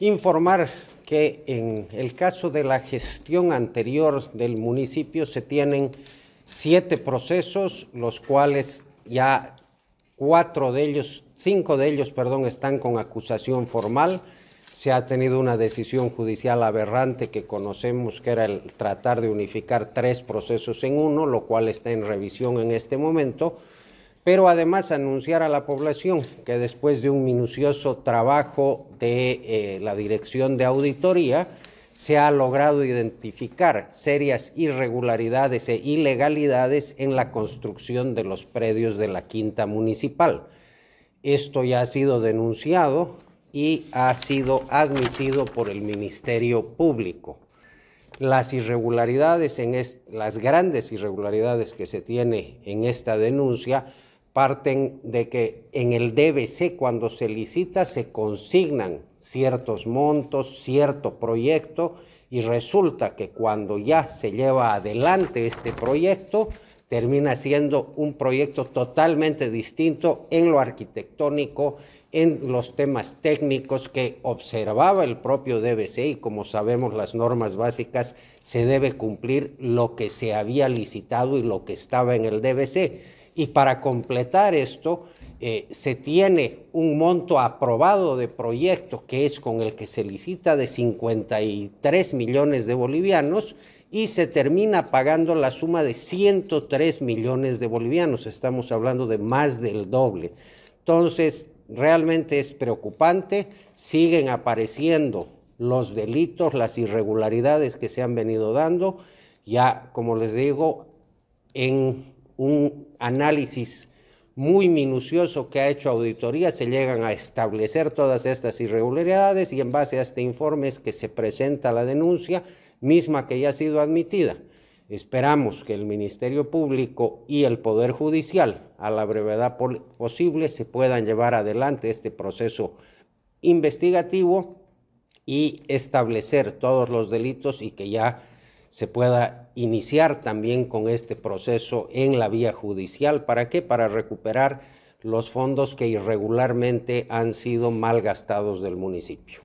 Informar que en el caso de la gestión anterior del municipio se tienen siete procesos, los cuales ya cuatro de ellos, cinco de ellos, perdón, están con acusación formal. Se ha tenido una decisión judicial aberrante que conocemos, que era el tratar de unificar tres procesos en uno, lo cual está en revisión en este momento pero además anunciar a la población que después de un minucioso trabajo de eh, la Dirección de Auditoría, se ha logrado identificar serias irregularidades e ilegalidades en la construcción de los predios de la Quinta Municipal. Esto ya ha sido denunciado y ha sido admitido por el Ministerio Público. Las irregularidades, en las grandes irregularidades que se tiene en esta denuncia, parten de que en el DBC cuando se licita se consignan ciertos montos, cierto proyecto y resulta que cuando ya se lleva adelante este proyecto, termina siendo un proyecto totalmente distinto en lo arquitectónico, en los temas técnicos que observaba el propio DBC y como sabemos las normas básicas se debe cumplir lo que se había licitado y lo que estaba en el DBC. Y para completar esto, eh, se tiene un monto aprobado de proyecto que es con el que se licita de 53 millones de bolivianos y se termina pagando la suma de 103 millones de bolivianos. Estamos hablando de más del doble. Entonces, realmente es preocupante. Siguen apareciendo los delitos, las irregularidades que se han venido dando. Ya, como les digo, en un análisis muy minucioso que ha hecho auditoría, se llegan a establecer todas estas irregularidades y en base a este informe es que se presenta la denuncia misma que ya ha sido admitida. Esperamos que el Ministerio Público y el Poder Judicial, a la brevedad posible, se puedan llevar adelante este proceso investigativo y establecer todos los delitos y que ya se pueda iniciar también con este proceso en la vía judicial. ¿Para qué? Para recuperar los fondos que irregularmente han sido mal gastados del municipio.